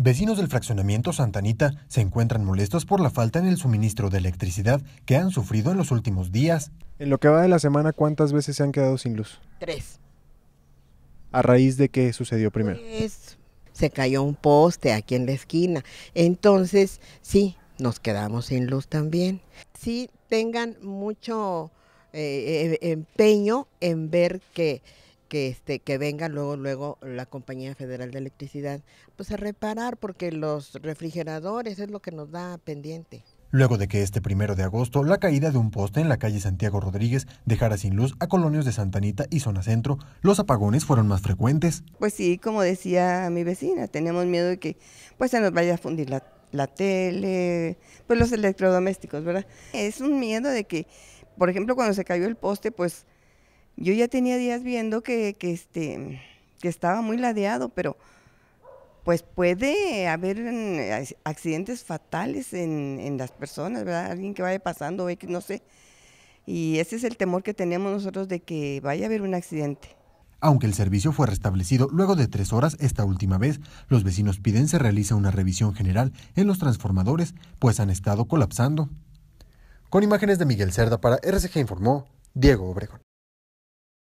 Vecinos del fraccionamiento Santanita se encuentran molestos por la falta en el suministro de electricidad que han sufrido en los últimos días. En lo que va de la semana, ¿cuántas veces se han quedado sin luz? Tres. ¿A raíz de qué sucedió primero? Pues, se cayó un poste aquí en la esquina. Entonces, sí, nos quedamos sin luz también. Sí, tengan mucho eh, eh, empeño en ver que que este que venga luego luego la compañía federal de electricidad pues a reparar porque los refrigeradores es lo que nos da pendiente Luego de que este primero de agosto la caída de un poste en la calle Santiago Rodríguez dejara sin luz a colonios de Santa Anita y zona centro, los apagones fueron más frecuentes. Pues sí, como decía mi vecina, tenemos miedo de que pues se nos vaya a fundir la, la tele, pues los electrodomésticos, ¿verdad? Es un miedo de que, por ejemplo, cuando se cayó el poste, pues yo ya tenía días viendo que, este, que estaba muy ladeado, pero pues puede haber mm, accidentes fatales en, las personas, ¿verdad? Alguien que vaya pasando, no sé. Y ese es el temor que tenemos nosotros de que vaya a haber un accidente. Aunque el servicio fue restablecido luego de tres horas esta última vez, los vecinos piden se realiza una revisión general en los transformadores, pues han estado colapsando. Con imágenes de Miguel Cerda para RCG informó Diego Obregón.